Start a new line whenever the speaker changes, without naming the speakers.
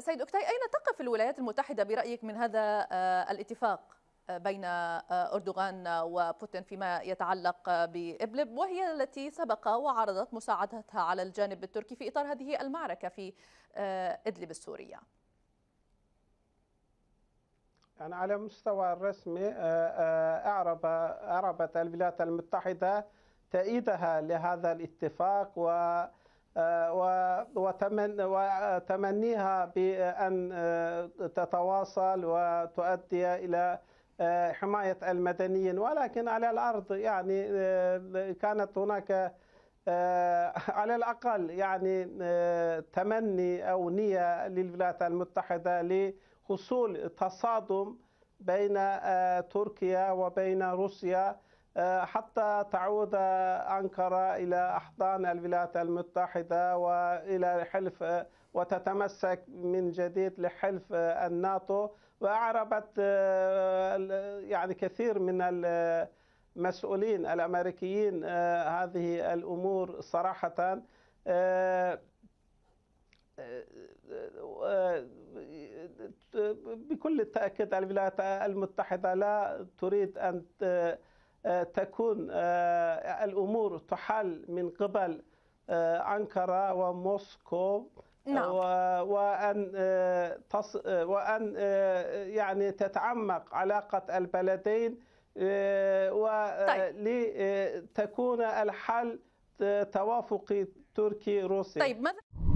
سيد أكتاي أين تقف الولايات المتحدة برأيك من هذا آه، الاتفاق آه، بين آه، أردوغان وبوتين فيما يتعلق بإبلب وهي التي سبق وعرضت مساعدتها على الجانب التركي في إطار هذه المعركة في إدلب السورية
يعني على مستوى الرسمي أعرب أعربت الولايات المتحدة تأييدها لهذا الاتفاق و وتمنيها بأن آه، تتواصل وتؤدي إلى آه، حماية المدنيين ولكن على الأرض يعني آه، كانت هناك على الأقل يعني تمني أو نية للولايات المتحدة لحصول تصادم بين تركيا وبين روسيا آه، حتى تعود أنقرة إلى أحضان الولايات المتحدة وإلى حلف وتتمسك من جديد لحلف الناتو وأعربت آه، يعني كثير من المسؤولين الأمريكيين آه، هذه الأمور صراحة بكل تأكيد الولايات المتحدة لا تريد أن آه، تكون آه، الأمور تحل من قبل آه، أنقرة وموسكو نعم. وأن تص... وأن يعني تتعمق علاقة البلدين ولتكون طيب. الحل توافقي تركي روسي طيب ماذا